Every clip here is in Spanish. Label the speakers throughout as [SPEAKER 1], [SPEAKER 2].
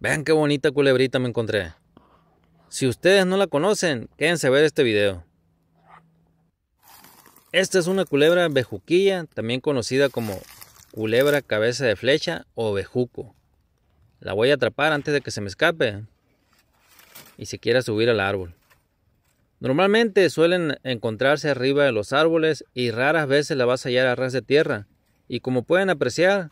[SPEAKER 1] Vean qué bonita culebrita me encontré. Si ustedes no la conocen, quédense a ver este video. Esta es una culebra bejuquilla, también conocida como culebra cabeza de flecha o bejuco. La voy a atrapar antes de que se me escape y se quiera subir al árbol. Normalmente suelen encontrarse arriba de los árboles y raras veces la vas a hallar a ras de tierra. Y como pueden apreciar,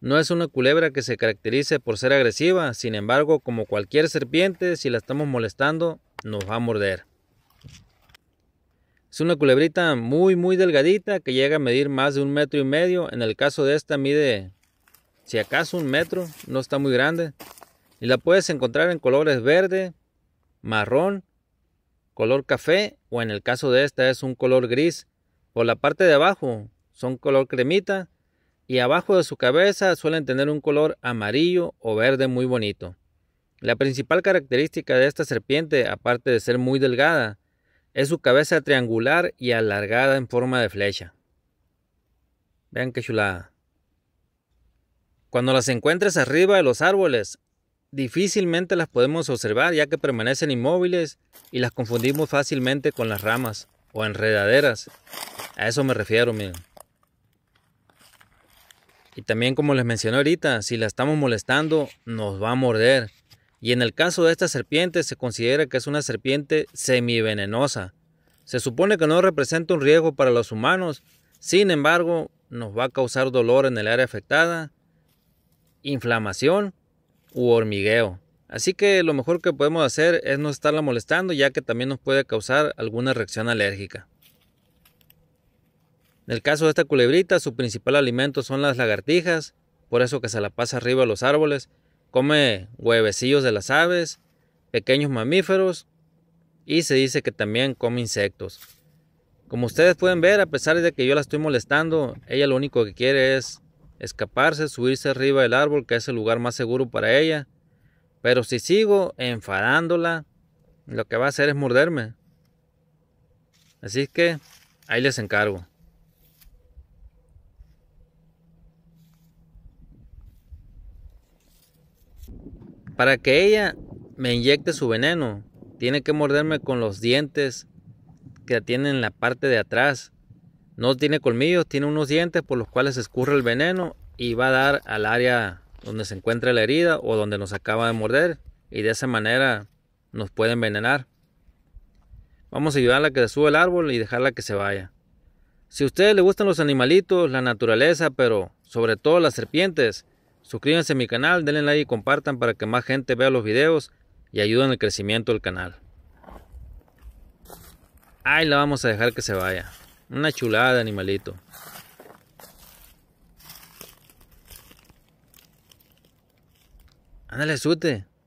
[SPEAKER 1] no es una culebra que se caracterice por ser agresiva, sin embargo, como cualquier serpiente, si la estamos molestando, nos va a morder. Es una culebrita muy muy delgadita que llega a medir más de un metro y medio. En el caso de esta mide si acaso un metro, no está muy grande. Y la puedes encontrar en colores verde, marrón, color café o en el caso de esta es un color gris. o la parte de abajo son color cremita y abajo de su cabeza suelen tener un color amarillo o verde muy bonito. La principal característica de esta serpiente, aparte de ser muy delgada, es su cabeza triangular y alargada en forma de flecha. Vean qué chulada. Cuando las encuentres arriba de los árboles, difícilmente las podemos observar ya que permanecen inmóviles y las confundimos fácilmente con las ramas o enredaderas. A eso me refiero, miren. Y también como les mencioné ahorita, si la estamos molestando, nos va a morder. Y en el caso de esta serpiente, se considera que es una serpiente semivenenosa. Se supone que no representa un riesgo para los humanos, sin embargo, nos va a causar dolor en el área afectada, inflamación u hormigueo. Así que lo mejor que podemos hacer es no estarla molestando ya que también nos puede causar alguna reacción alérgica. En el caso de esta culebrita, su principal alimento son las lagartijas, por eso que se la pasa arriba de los árboles. Come huevecillos de las aves, pequeños mamíferos y se dice que también come insectos. Como ustedes pueden ver, a pesar de que yo la estoy molestando, ella lo único que quiere es escaparse, subirse arriba del árbol, que es el lugar más seguro para ella. Pero si sigo enfadándola, lo que va a hacer es morderme. Así que ahí les encargo. Para que ella me inyecte su veneno, tiene que morderme con los dientes que tiene en la parte de atrás. No tiene colmillos, tiene unos dientes por los cuales escurre el veneno y va a dar al área donde se encuentra la herida o donde nos acaba de morder y de esa manera nos puede envenenar. Vamos a ayudarla a que se suba el árbol y dejarla que se vaya. Si a ustedes les gustan los animalitos, la naturaleza, pero sobre todo las serpientes, Suscríbanse a mi canal, denle like y compartan para que más gente vea los videos y ayuden al crecimiento del canal. Ahí la vamos a dejar que se vaya. Una chulada animalito. Ándale, sute.